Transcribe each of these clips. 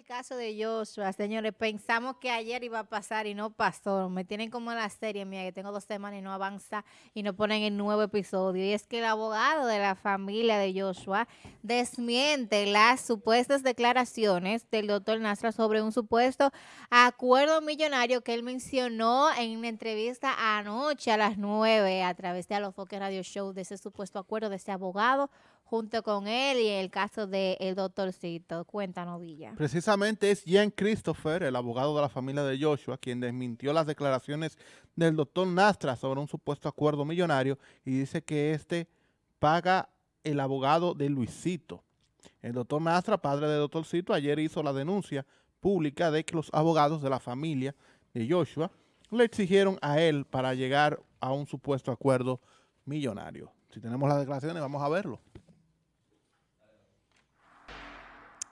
el caso de Joshua, señores, pensamos que ayer iba a pasar y no pasó. Me tienen como en la serie mía, que tengo dos semanas y no avanza y no ponen el nuevo episodio. Y es que el abogado de la familia de Joshua desmiente las supuestas declaraciones del doctor Nasra sobre un supuesto acuerdo millonario que él mencionó en una entrevista anoche a las nueve a través de Alofoque Radio Show de ese supuesto acuerdo de ese abogado junto con él y el caso del el doctorcito. Cuéntanos, Villa. Precisamente es Jean Christopher, el abogado de la familia de Joshua, quien desmintió las declaraciones del doctor Nastra sobre un supuesto acuerdo millonario y dice que este paga el abogado de Luisito. El doctor Nastra, padre del doctorcito, ayer hizo la denuncia pública de que los abogados de la familia de Joshua le exigieron a él para llegar a un supuesto acuerdo millonario. Si tenemos las declaraciones, vamos a verlo.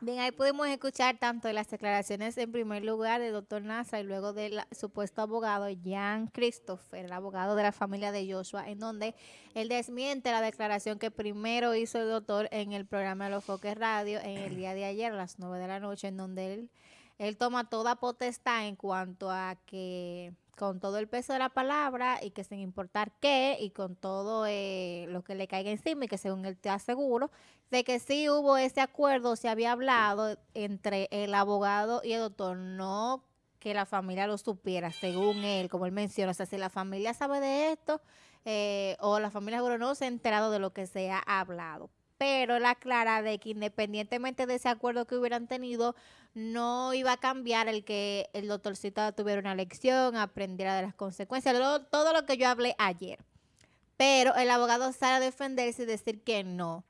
Bien, ahí pudimos escuchar tanto de las declaraciones en primer lugar del doctor Nasa y luego del supuesto abogado Jan Christopher, el abogado de la familia de Joshua, en donde él desmiente la declaración que primero hizo el doctor en el programa de Los Foques Radio en el día de ayer a las nueve de la noche, en donde él, él toma toda potestad en cuanto a que con todo el peso de la palabra y que sin importar qué y con todo eh, lo que le caiga encima y que según él te aseguro de que sí hubo ese acuerdo, se había hablado entre el abogado y el doctor, no que la familia lo supiera, según él, como él menciona, o sea, si la familia sabe de esto eh, o la familia seguro no se ha enterado de lo que se ha hablado pero la clara de que independientemente de ese acuerdo que hubieran tenido, no iba a cambiar el que el doctorcito tuviera una lección, aprendiera de las consecuencias, todo lo que yo hablé ayer. Pero el abogado sale a defenderse y decir que no.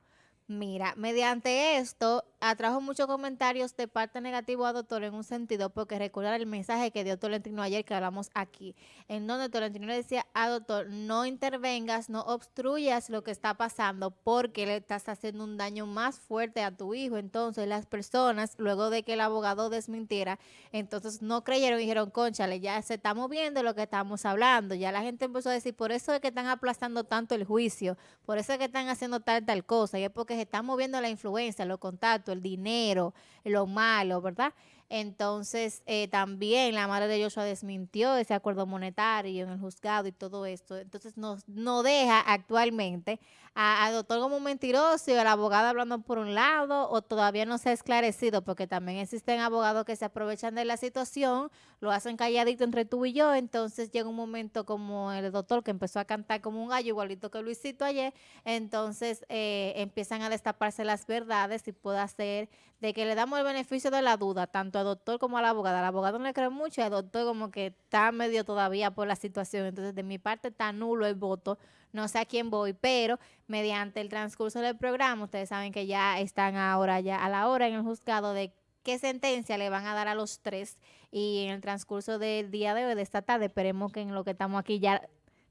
Mira, mediante esto, atrajo muchos comentarios de parte negativo a Doctor en un sentido, porque recordar el mensaje que dio Tolentino ayer que hablamos aquí, en donde Tolentino le decía a ah, Doctor, no intervengas, no obstruyas lo que está pasando, porque le estás haciendo un daño más fuerte a tu hijo. Entonces las personas, luego de que el abogado desmintiera, entonces no creyeron y dijeron, conchale, ya se está moviendo lo que estamos hablando. Ya la gente empezó a decir, por eso es que están aplastando tanto el juicio, por eso es que están haciendo tal, tal cosa, y es porque se está moviendo la influencia, los contactos el dinero, lo malo, ¿verdad? Entonces, eh, también la madre de Joshua desmintió ese acuerdo monetario en el juzgado y todo esto. Entonces, nos, no deja actualmente al doctor como un mentiroso y al abogado hablando por un lado o todavía no se ha esclarecido porque también existen abogados que se aprovechan de la situación, lo hacen calladito entre tú y yo, entonces llega un momento como el doctor que empezó a cantar como un gallo, igualito que Luisito ayer, entonces eh, empiezan a destaparse las verdades y puede hacer de que le damos el beneficio de la duda, tanto doctor como a la abogada. La abogado no le creo mucho y al doctor como que está medio todavía por la situación. Entonces, de mi parte está nulo el voto. No sé a quién voy, pero mediante el transcurso del programa, ustedes saben que ya están ahora, ya a la hora en el juzgado de qué sentencia le van a dar a los tres. Y en el transcurso del día de hoy, de esta tarde, esperemos que en lo que estamos aquí ya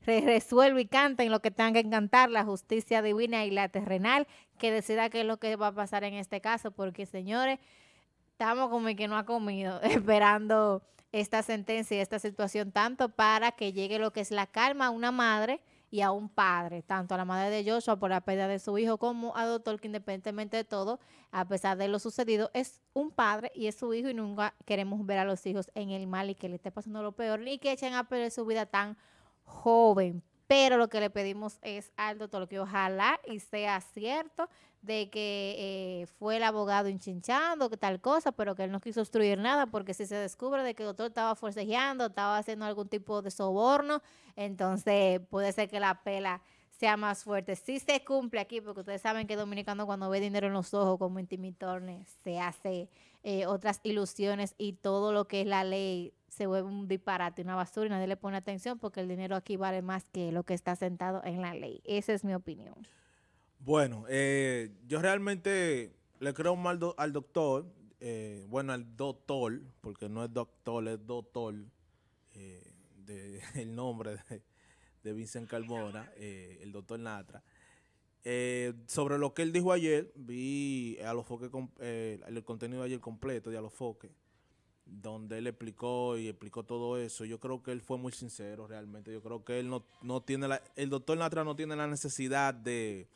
resuelva y canten lo que tengan que cantar, la justicia divina y la terrenal, que decida qué es lo que va a pasar en este caso, porque señores, Estamos como que no ha comido, esperando esta sentencia y esta situación, tanto para que llegue lo que es la calma a una madre y a un padre, tanto a la madre de Joshua por la pérdida de su hijo como a Doctor, que independientemente de todo, a pesar de lo sucedido, es un padre y es su hijo y nunca queremos ver a los hijos en el mal y que le esté pasando lo peor ni que echen a perder su vida tan joven. Pero lo que le pedimos es al doctor que ojalá y sea cierto de que eh, fue el abogado enchinchando, que tal cosa, pero que él no quiso obstruir nada, porque si se descubre de que el doctor estaba forcejeando, estaba haciendo algún tipo de soborno, entonces puede ser que la pela sea más fuerte. Si se cumple aquí, porque ustedes saben que dominicano cuando ve dinero en los ojos como intimitorne, se hace eh, otras ilusiones y todo lo que es la ley se vuelve un disparate, una basura y nadie le pone atención porque el dinero aquí vale más que lo que está sentado en la ley. Esa es mi opinión. Bueno, eh, yo realmente le creo mal al doctor, eh, bueno, al doctor, porque no es doctor, es doctor, eh, el nombre de, Vincent Carmona, eh, el doctor Natra. sobre lo que él dijo ayer, vi a el contenido ayer completo de a los foques donde él explicó y explicó todo eso. Yo creo que él fue muy sincero realmente. Yo creo que él no, tiene la, el doctor Natra no tiene la necesidad de,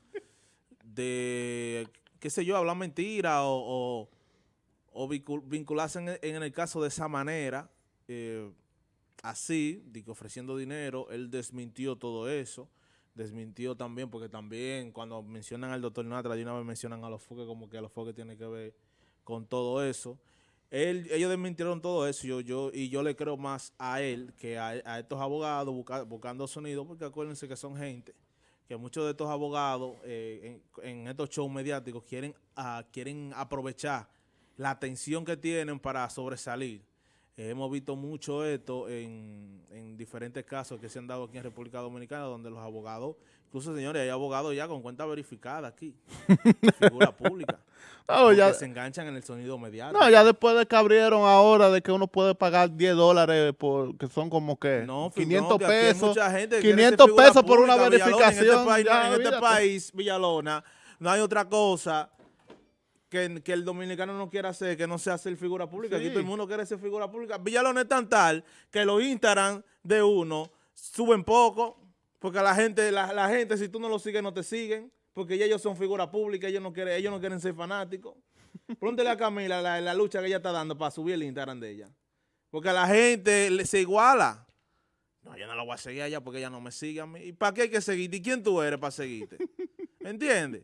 de qué sé yo, hablar mentira o, vincularse en, el caso de esa manera. Eh, así, ofreciendo dinero, él desmintió todo eso. Desmintió también, porque también cuando mencionan al doctor Natra, de una vez mencionan a los foques, como que a los foques tiene que ver con todo eso. Él, ellos desmintieron todo eso yo, yo, y yo le creo más a él que a, estos abogados buscando sonido, porque acuérdense que son gente que muchos de estos abogados eh, en, estos shows mediáticos quieren, ah, quieren aprovechar la atención que tienen para sobresalir. Eh, hemos visto mucho esto en, diferentes casos que se han dado aquí en República Dominicana, donde los abogados, incluso señores, hay abogados ya con cuenta verificada aquí, figura pública. No, se enganchan en el sonido mediano. No, ya después de que abrieron ahora de que uno puede pagar 10 dólares, por, que son como que 500 pesos. 500 pesos por una verificación. en este, este país Villalona, no hay otra cosa que, el dominicano no quiera hacer, que no sea ser figura pública. Que Aquí todo el mundo quiere ser figura pública. Villalón es tan tal que los Instagram de uno suben poco, porque la gente, la, gente, si tú no lo sigues, no te siguen, porque ellos son figura pública, ellos no quieren, ellos no quieren ser fanáticos. Pregúntele a Camila la, lucha que ella está dando para subir el Instagram de ella. Porque la gente se iguala. No, yo no la voy a seguir a ella porque ella no me sigue a mí. ¿Y para qué hay que seguirte? ¿Y quién tú eres para seguirte? ¿Entiendes?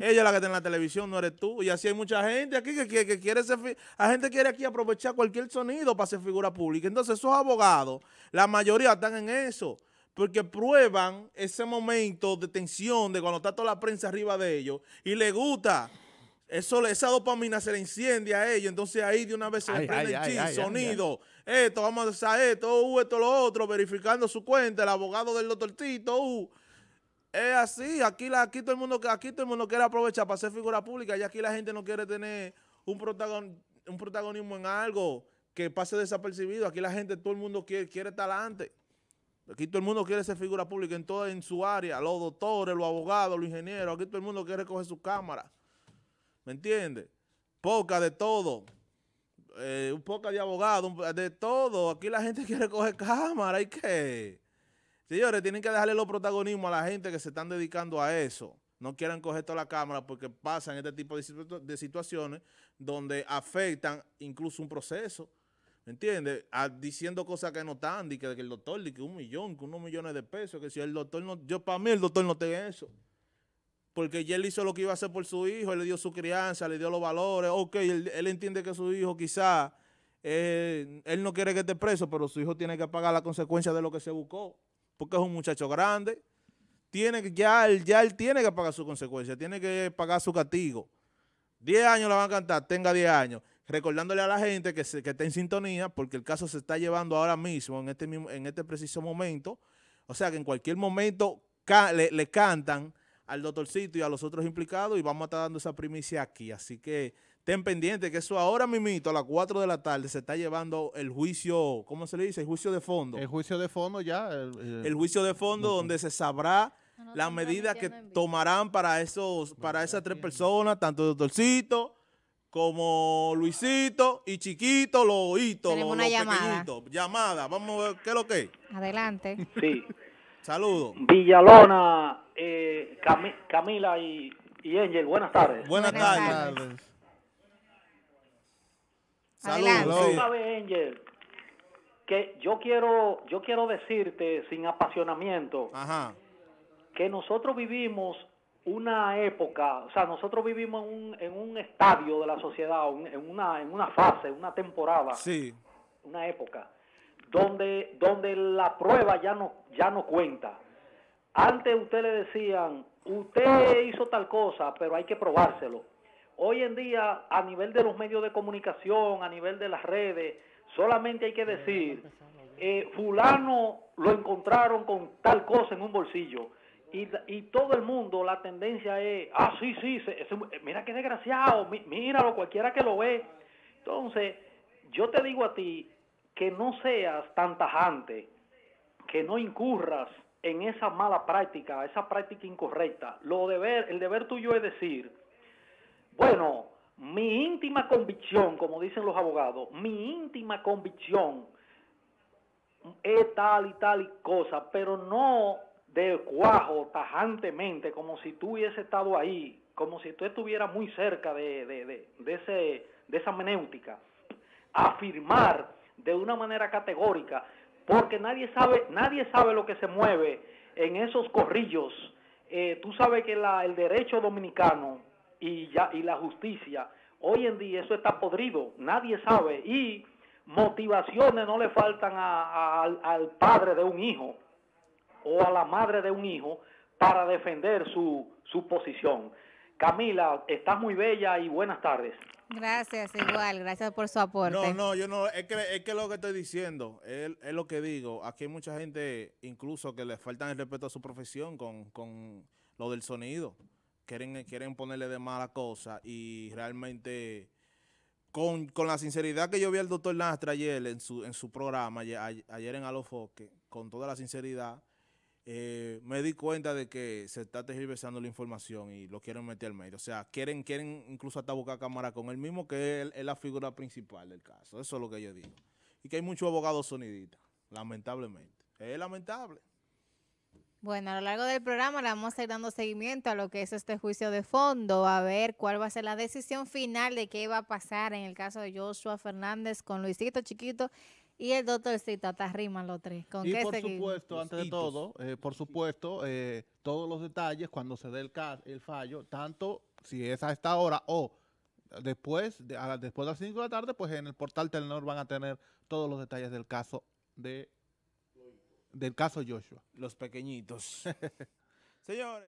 Ella es la que está en la televisión, no eres tú. Y así hay mucha gente aquí que, quiere ser... La gente quiere aquí aprovechar cualquier sonido para ser figura pública. Entonces esos abogados, la mayoría están en eso. Porque prueban ese momento de tensión de cuando está toda la prensa arriba de ellos. Y le gusta. Eso, esa dopamina se le enciende a ellos. Entonces ahí de una vez se prende el sonido. Esto, vamos a hacer esto, uh, esto, lo otro. Verificando su cuenta, el abogado del doctor Tito, uh, es así, aquí, la, aquí, todo el mundo, aquí todo mundo quiere aprovechar para ser figura pública y aquí la gente no quiere tener un, protagon, un protagonismo en algo que pase desapercibido. Aquí la gente, todo el mundo quiere, quiere estar adelante. Aquí todo el mundo quiere ser figura pública en toda en su área, los doctores, los abogados, los ingenieros, aquí todo el mundo quiere coger su cámara. ¿Me entiendes? Poca de todo. Eh, un poca de abogado de todo. Aquí la gente quiere coger cámara. ¿Y qué? Señores, tienen que dejarle los protagonismos a la gente que se están dedicando a eso. No quieran coger toda la cámara porque pasan este tipo de, situaciones donde afectan incluso un proceso. ¿Me entiendes? Ah, diciendo cosas que no están, de que, el doctor, de que un millón, que unos millones de pesos, que si el doctor no, yo para mí el doctor no tiene eso. Porque ya él hizo lo que iba a hacer por su hijo, él le dio su crianza, le dio los valores, ok, él, entiende que su hijo quizá, eh, él no quiere que esté preso, pero su hijo tiene que pagar la consecuencia de lo que se buscó porque es un muchacho grande. Tiene ya, él, ya él tiene que pagar su consecuencia, tiene que pagar su castigo. Diez años la van a cantar, tenga diez años. Recordándole a la gente que, se, que está en sintonía, porque el caso se está llevando ahora mismo, en este, en este preciso momento. O sea que en cualquier momento le, le cantan al doctorcito y a los otros implicados y vamos a estar dando esa primicia aquí. Así que Ten pendiente que eso ahora mito a las 4 de la tarde se está llevando el juicio, ¿cómo se le dice? El juicio de fondo. El juicio de fondo ya. El, juicio de fondo donde se sabrá las medidas que tomarán para esos, para esas tres personas, tanto doctorcito como Luisito y Chiquito, Loito, Tenemos llamada. Llamada, vamos a ver qué es lo que es. Adelante. Sí. Saludos. Villalona, eh, Camila y, y Angel, buenas tardes. Buenas, tardes. Saludos. que yo quiero, yo quiero decirte sin apasionamiento que nosotros vivimos una época, o sea, nosotros vivimos en un, estadio de la sociedad, en, una, en una fase, una temporada, una época, donde, donde la prueba ya no, ya no cuenta. Antes usted le decían, usted hizo tal cosa, pero hay que probárselo hoy en día, a nivel de los medios de comunicación, a nivel de las redes, solamente hay que decir, eh, fulano lo encontraron con tal cosa en un bolsillo. Y, todo el mundo, la tendencia es, ah, sí, sí, mira qué desgraciado, míralo, cualquiera que lo ve. Entonces, yo te digo a ti que no seas tan tajante, que no incurras en esa mala práctica, esa práctica incorrecta. Lo deber, el deber tuyo es decir, bueno, mi íntima convicción, como dicen los abogados, mi íntima convicción es tal y tal y cosa, pero no de cuajo tajantemente, como si tú hubiese estado ahí, como si tú estuvieras muy cerca de, ese, de esa menéutica. Afirmar de una manera categórica, porque nadie sabe, nadie sabe lo que se mueve en esos corrillos. Eh, tú sabes que el derecho dominicano y, ya, y la justicia. Hoy en día eso está podrido, nadie sabe y motivaciones no le faltan a, al, padre de un hijo o a la madre de un hijo para defender su, su posición. Camila, estás muy bella y buenas tardes. Gracias, igual, gracias por su aporte. No, no, yo no, es que, es que lo que estoy diciendo, es, lo que digo. Aquí hay mucha gente, incluso, que le faltan el respeto a su profesión con, con lo del sonido quieren, ponerle de mala cosa y realmente con, la sinceridad que yo vi al doctor Nastra ayer en su, en su programa, ayer, en Alofoque, con toda la sinceridad, eh, me di cuenta de que se está tergiversando la información y lo quieren meter al medio. O sea, quieren, quieren incluso hasta buscar cámara con él mismo, que es, la figura principal del caso. Eso es lo que yo digo. Y que hay muchos abogados soniditos, lamentablemente. Es lamentable. Bueno, a lo largo del programa le vamos a ir dando seguimiento a lo que es este juicio de fondo, a ver cuál va a ser la decisión final de qué va a pasar en el caso de Joshua Fernández con Luisito Chiquito y el doctor hasta los tres. y por supuesto, antes de todo, eh, por supuesto, eh, todos los detalles cuando se dé el, el fallo, tanto si es a esta hora o después, de, después de las 5 de la tarde, pues en el portal Telenor van a tener todos los detalles del caso de del caso Joshua. Los pequeñitos. Señores.